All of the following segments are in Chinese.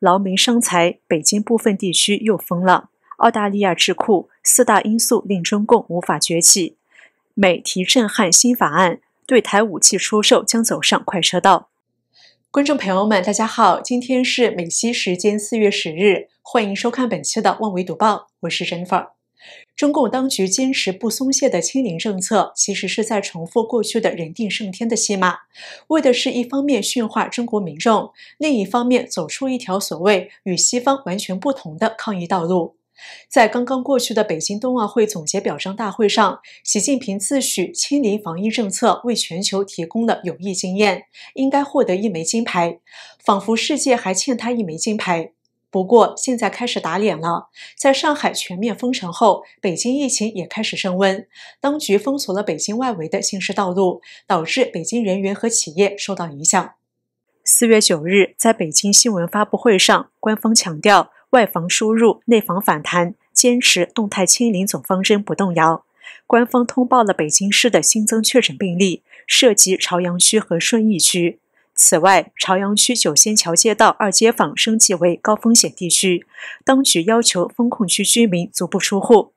劳民伤财，北京部分地区又封了。澳大利亚智库：四大因素令中共无法崛起。美提震撼新法案，对台武器出售将走上快车道。观众朋友们，大家好，今天是美西时间四月十日，欢迎收看本期的《万维读报》，我是 Jennifer。中共当局坚持不松懈的清零政策，其实是在重复过去的人定胜天的戏码，为的是一方面驯化中国民众，另一方面走出一条所谓与西方完全不同的抗疫道路。在刚刚过去的北京冬奥会总结表彰大会上，习近平自诩清零防疫政策为全球提供了有益经验，应该获得一枚金牌，仿佛世界还欠他一枚金牌。不过，现在开始打脸了。在上海全面封城后，北京疫情也开始升温。当局封锁了北京外围的行驶道路，导致北京人员和企业受到影响。四月九日，在北京新闻发布会上，官方强调外防输入、内防反弹，坚持动态清零总方针不动摇。官方通报了北京市的新增确诊病例，涉及朝阳区和顺义区。此外，朝阳区酒仙桥街道二街坊升级为高风险地区，当局要求封控区居民足不出户。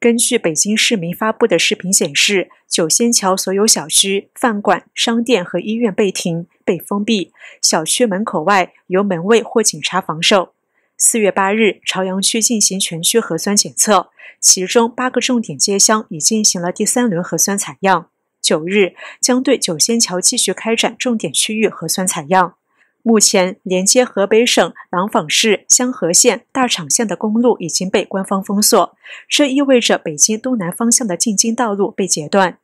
根据北京市民发布的视频显示，酒仙桥所有小区、饭馆、商店和医院被停、被封闭，小区门口外由门卫或警察防守。四月八日，朝阳区进行全区核酸检测，其中八个重点街乡已进行了第三轮核酸采样。九日将对九仙桥继续开展重点区域核酸采样。目前，连接河北省廊坊市香河县大厂县的公路已经被官方封锁，这意味着北京东南方向的进京道路被截断。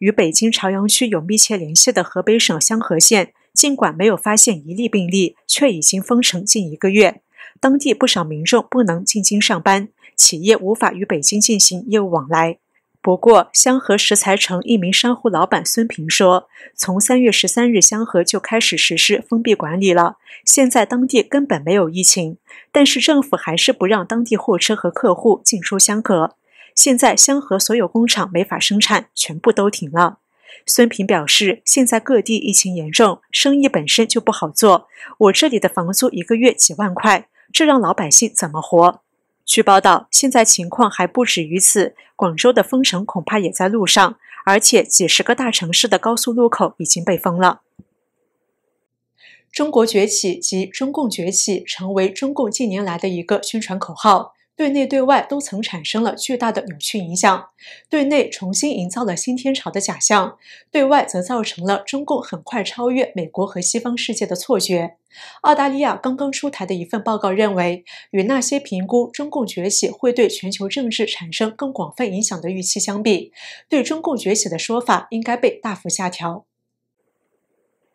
与北京朝阳区有密切联系的河北省香河县，尽管没有发现一例病例，却已经封城近一个月。当地不少民众不能进京上班，企业无法与北京进行业务往来。不过，香河石材城一名商户老板孙平说：“从三月十三日，香河就开始实施封闭管理了。现在当地根本没有疫情，但是政府还是不让当地货车和客户进出香河。现在香河所有工厂没法生产，全部都停了。”孙平表示：“现在各地疫情严重，生意本身就不好做。我这里的房租一个月几万块，这让老百姓怎么活？”据报道，现在情况还不止于此，广州的封城恐怕也在路上，而且几十个大城市的高速路口已经被封了。中国崛起及中共崛起成为中共近年来的一个宣传口号。对内对外都曾产生了巨大的扭曲影响。对内重新营造了新天朝的假象，对外则造成了中共很快超越美国和西方世界的错觉。澳大利亚刚刚出台的一份报告认为，与那些评估中共崛起会对全球政治产生更广泛影响的预期相比，对中共崛起的说法应该被大幅下调。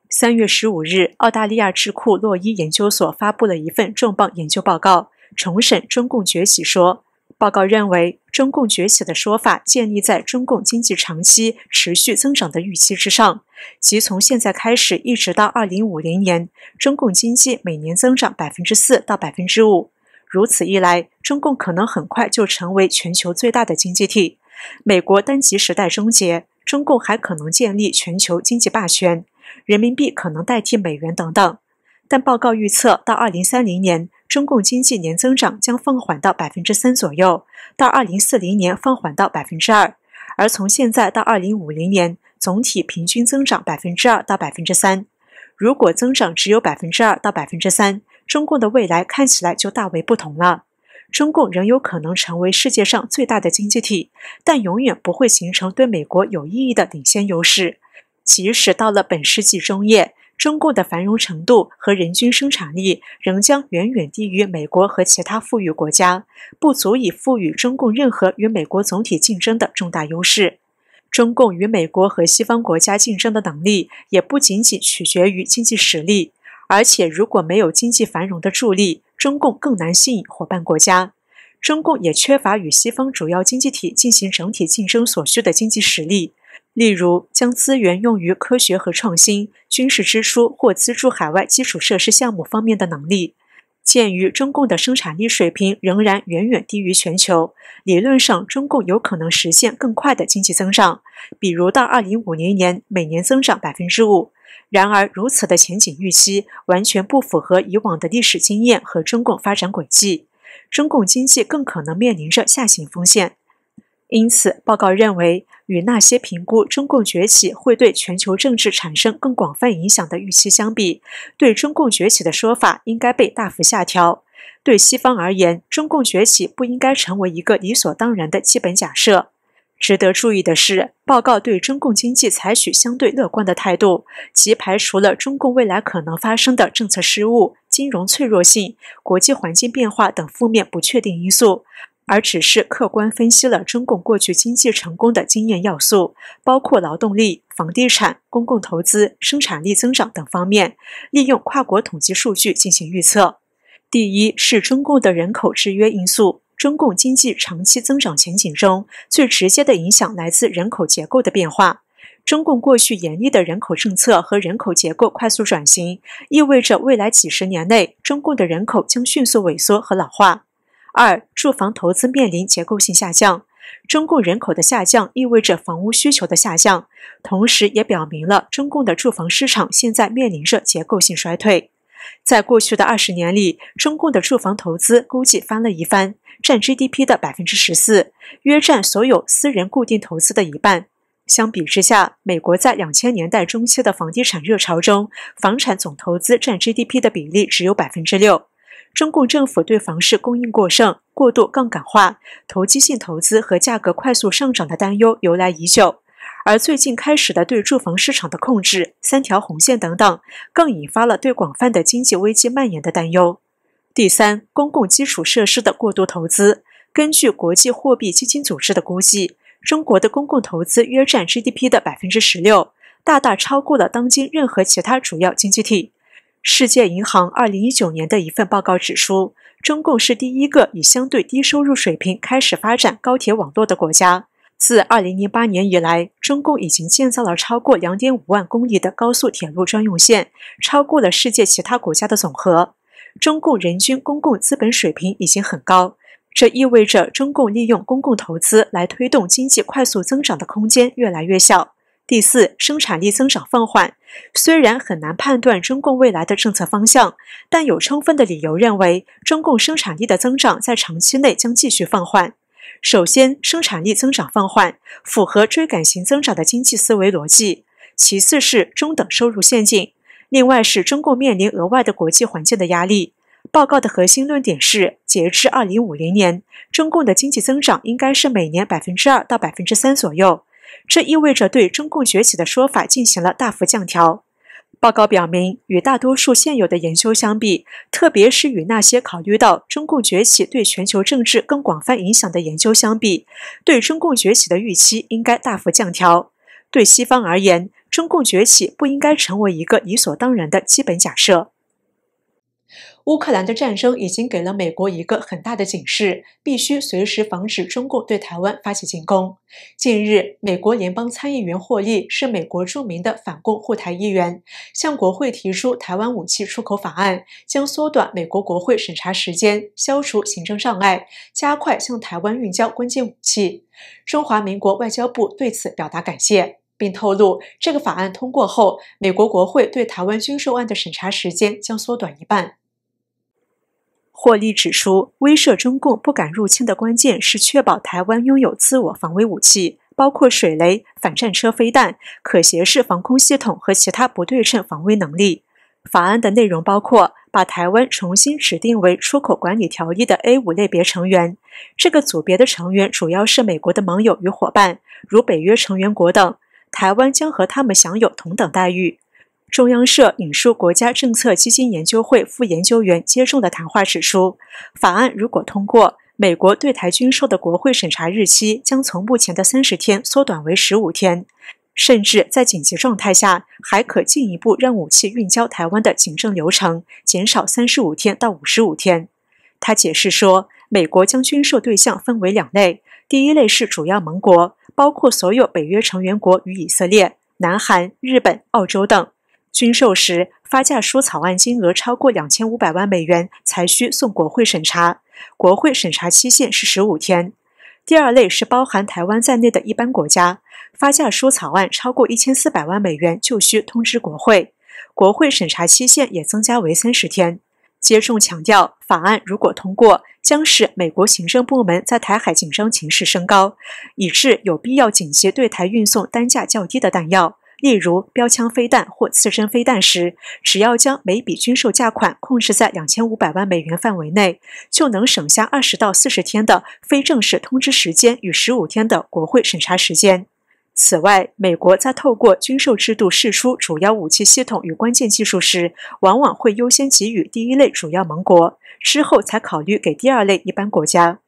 三月十五日，澳大利亚智库洛伊研究所发布了一份重磅研究报告。重审中共崛起说报告认为，中共崛起的说法建立在中共经济长期持续增长的预期之上，即从现在开始一直到二零五零年，中共经济每年增长百分之四到百分之五。如此一来，中共可能很快就成为全球最大的经济体，美国单极时代终结，中共还可能建立全球经济霸权，人民币可能代替美元等等。但报告预测到二零三零年。中共经济年增长将放缓到百分之三左右，到二零四零年放缓到百分之二，而从现在到二零五零年，总体平均增长百分之二到百分之三。如果增长只有百分之二到百分之三，中共的未来看起来就大为不同了。中共仍有可能成为世界上最大的经济体，但永远不会形成对美国有意义的领先优势，即使到了本世纪中叶。中共的繁荣程度和人均生产力仍将远远低于美国和其他富裕国家，不足以赋予中共任何与美国总体竞争的重大优势。中共与美国和西方国家竞争的能力也不仅仅取决于经济实力，而且如果没有经济繁荣的助力，中共更难吸引伙伴国家。中共也缺乏与西方主要经济体进行整体竞争所需的经济实力。例如，将资源用于科学和创新、军事支出或资助海外基础设施项目方面的能力。鉴于中共的生产力水平仍然远远低于全球，理论上中共有可能实现更快的经济增长，比如到二零五零年每年增长百分之五。然而，如此的前景预期完全不符合以往的历史经验和中共发展轨迹。中共经济更可能面临着下行风险。因此，报告认为，与那些评估中共崛起会对全球政治产生更广泛影响的预期相比，对中共崛起的说法应该被大幅下调。对西方而言，中共崛起不应该成为一个理所当然的基本假设。值得注意的是，报告对中共经济采取相对乐观的态度，即排除了中共未来可能发生的政策失误、金融脆弱性、国际环境变化等负面不确定因素。而只是客观分析了中共过去经济成功的经验要素，包括劳动力、房地产、公共投资、生产力增长等方面，利用跨国统计数据进行预测。第一是中共的人口制约因素，中共经济长期增长前景中最直接的影响来自人口结构的变化。中共过去严厉的人口政策和人口结构快速转型，意味着未来几十年内，中共的人口将迅速萎缩和老化。二、住房投资面临结构性下降。中共人口的下降意味着房屋需求的下降，同时也表明了中共的住房市场现在面临着结构性衰退。在过去的二十年里，中共的住房投资估计翻了一番，占 GDP 的百分之十四，约占所有私人固定投资的一半。相比之下，美国在两千年代中期的房地产热潮中，房产总投资占 GDP 的比例只有百分之六。中共政府对房市供应过剩、过度杠杆化、投机性投资和价格快速上涨的担忧由来已久，而最近开始的对住房市场的控制、三条红线等等，更引发了对广泛的经济危机蔓延的担忧。第三，公共基础设施的过度投资。根据国际货币基金组织的估计，中国的公共投资约占 GDP 的百分之十六，大大超过了当今任何其他主要经济体。世界银行2019年的一份报告指出，中共是第一个以相对低收入水平开始发展高铁网络的国家。自2008年以来，中共已经建造了超过2.5万公里的高速铁路专用线，超过了世界其他国家的总和。中共人均公共资本水平已经很高，这意味着中共利用公共投资来推动经济快速增长的空间越来越小。第四，生产力增长放缓。虽然很难判断中共未来的政策方向，但有充分的理由认为，中共生产力的增长在长期内将继续放缓。首先，生产力增长放缓符合追赶型增长的经济思维逻辑；其次是中等收入陷阱；另外，是中共面临额外的国际环境的压力。报告的核心论点是，截至二零五零年，中共的经济增长应该是每年百分之二到百分之三左右。这意味着对中共崛起的说法进行了大幅降调。报告表明，与大多数现有的研究相比，特别是与那些考虑到中共崛起对全球政治更广泛影响的研究相比，对中共崛起的预期应该大幅降调。对西方而言，中共崛起不应该成为一个理所当然的基本假设。乌克兰的战争已经给了美国一个很大的警示，必须随时防止中共对台湾发起进攻。近日，美国联邦参议员霍利是美国著名的反共护台议员，向国会提出《台湾武器出口法案》，将缩短美国国会审查时间，消除行政障碍，加快向台湾运交关键武器。中华民国外交部对此表达感谢，并透露，这个法案通过后，美国国会对台湾军售案的审查时间将缩短一半。霍利指出，威慑中共不敢入侵的关键是确保台湾拥有自我防卫武器，包括水雷、反战车飞弹、可携式防空系统和其他不对称防卫能力。法案的内容包括把台湾重新指定为出口管理条例的 A 五类别成员。这个组别的成员主要是美国的盟友与伙伴，如北约成员国等。台湾将和他们享有同等待遇。中央社引述国家政策基金研究会副研究员接种的谈话指出，法案如果通过，美国对台军售的国会审查日期将从目前的三十天缩短为十五天，甚至在紧急状态下，还可进一步让武器运交台湾的行政流程减少三十五天到五十五天。他解释说，美国将军售对象分为两类，第一类是主要盟国，包括所有北约成员国与以色列、南韩、日本、澳洲等。军售时发价书草案金额超过两千五百万美元才需送国会审查，国会审查期限是十五天。第二类是包含台湾在内的一般国家，发价书草案超过一千四百万美元就需通知国会，国会审查期限也增加为三十天。接种强调，法案如果通过，将使美国行政部门在台海紧张情势升高，以致有必要紧急对台运送单价较低的弹药。例如，标枪飞弹或刺身飞弹时，只要将每笔军售价款控制在两千五百万美元范围内，就能省下二十到四十天的非正式通知时间与十五天的国会审查时间。此外，美国在透过军售制度试出主要武器系统与关键技术时，往往会优先给予第一类主要盟国，之后才考虑给第二类一般国家。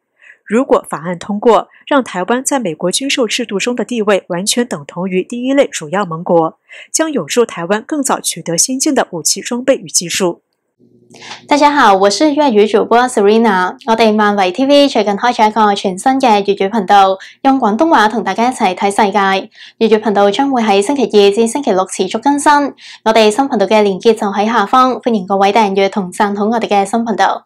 如果法案通过，让台湾在美国军售制度中的地位完全等同于第一类主要盟国，将有助台湾更早取得先进的武器装备与技术。大家好，我是粤语主播 Serena。我哋漫威 TV 最近开咗一个全新嘅粤语频道，用广东话同大家一齐睇世界。粤语频道将会喺星期二至星期六持续更新。我哋新频道嘅链接就喺下方，欢迎各位订阅同赞好我哋嘅新频道。